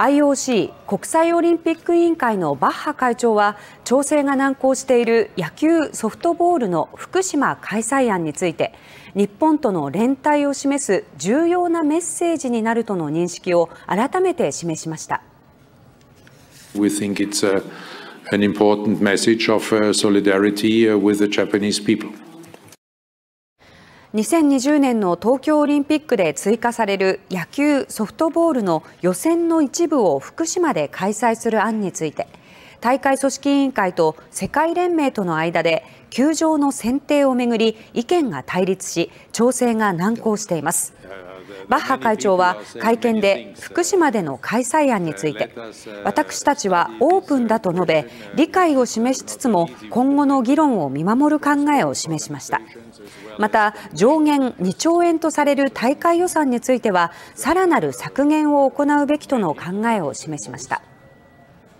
IOC= 国際オリンピック委員会のバッハ会長は調整が難航している野球・ソフトボールの福島開催案について日本との連帯を示す重要なメッセージになるとの認識を改めて示しました。an important message of solidarity with the Japanese people. 2020年の東京オリンピックで追加される野球・ソフトボールの予選の一部を福島で開催する案について大会組織委員会と世界連盟との間で球場の選定をめぐり意見が対立し調整が難航しています。バッハ会長は会見で福島での開催案について私たちはオープンだと述べ理解を示しつつも今後の議論を見守る考えを示しましたまた上限2兆円とされる大会予算についてはさらなる削減を行うべきとの考えを示しました